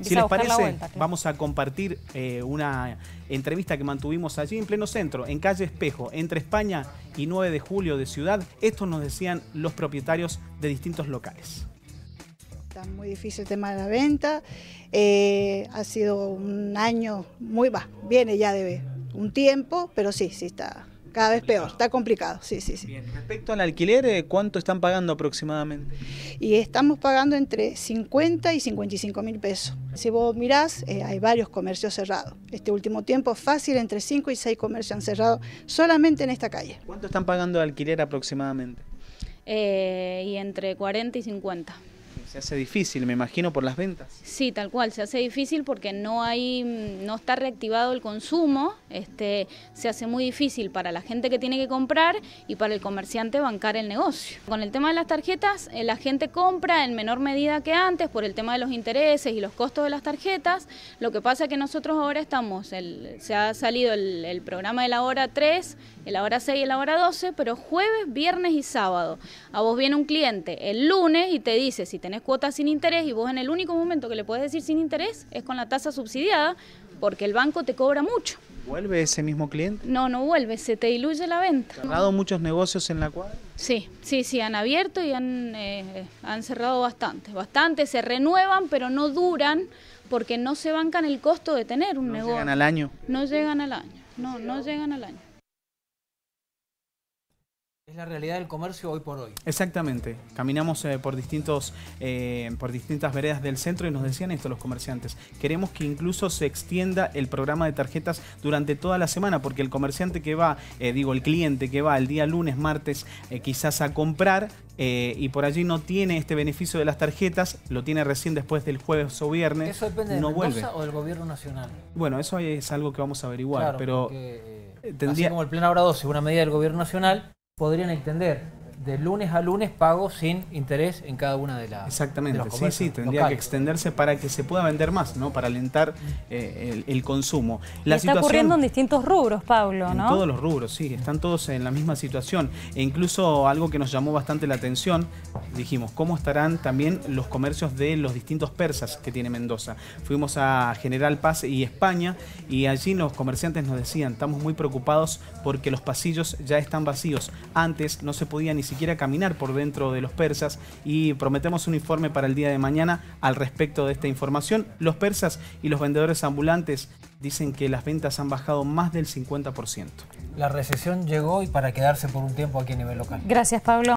Si les parece, vamos a compartir eh, una entrevista que mantuvimos allí en pleno centro, en calle Espejo, entre España y 9 de julio de Ciudad. Esto nos decían los propietarios de distintos locales. Está muy difícil el tema de la venta. Eh, ha sido un año muy, va, viene ya de un tiempo, pero sí, sí está cada vez peor, está complicado, sí, sí, sí. Respecto al alquiler, eh, ¿cuánto están pagando aproximadamente? Y estamos pagando entre 50 y 55 mil pesos. Si vos mirás, eh, hay varios comercios cerrados. Este último tiempo, fácil, entre 5 y 6 comercios han cerrado solamente en esta calle. ¿Cuánto están pagando de alquiler aproximadamente? Eh, y entre 40 y 50. Se hace difícil, me imagino, por las ventas. Sí, tal cual, se hace difícil porque no hay, mm, no está reactivado el consumo, este, se hace muy difícil para la gente que tiene que comprar y para el comerciante bancar el negocio. Con el tema de las tarjetas, eh, la gente compra en menor medida que antes por el tema de los intereses y los costos de las tarjetas. Lo que pasa es que nosotros ahora estamos, el, se ha salido el, programa de la hora 3, el hora 6 y la hora 12, pero jueves, viernes y sábado. A vos viene un cliente el lunes y te dice si tenés cuota cuotas sin interés y vos en el único momento que le puedes decir sin interés es con la tasa subsidiada porque el banco te cobra mucho. ¿Vuelve ese mismo cliente? No, no vuelve, se te diluye la venta. ¿Han cerrado muchos negocios en la cuadra? Sí, sí, sí, han abierto y han, eh, han cerrado bastante, bastante, se renuevan pero no duran porque no se bancan el costo de tener un negocio. ¿No llegan al año? No llegan al año, no, no llegan al año. Es la realidad del comercio hoy por hoy. Exactamente. Caminamos eh, por, distintos, eh, por distintas veredas del centro y nos decían esto los comerciantes. Queremos que incluso se extienda el programa de tarjetas durante toda la semana, porque el comerciante que va, eh, digo, el cliente que va el día lunes, martes, quizás a comprar y por allí no tiene este beneficio de las tarjetas, lo tiene recién después del jueves o viernes. ¿Eso depende de la empresa o del gobierno nacional? Bueno, eso es algo que vamos a averiguar, pero... como el plan es una medida del gobierno nacional podrían entender de lunes a lunes pago sin interés en cada una de las. Exactamente, sí, sí, tendría que extenderse para que se pueda vender más, ¿no? Para alentar eh, el, consumo. La está ocurriendo en distintos rubros, Pablo, ¿no? En todos los rubros, sí, están todos en la misma situación. E incluso algo que nos llamó bastante la atención, dijimos, ¿cómo estarán también los comercios de los distintos persas que tiene Mendoza? Fuimos a General Paz y España y allí los comerciantes nos decían, estamos muy preocupados porque los pasillos ya están vacíos. Antes no se podía ni siquiera caminar por dentro de los persas y prometemos un informe para el día de mañana al respecto de esta información. Los persas y los vendedores ambulantes dicen que las ventas han bajado más del 50%. La recesión llegó y para quedarse por un tiempo aquí a nivel local. Gracias, Pablo.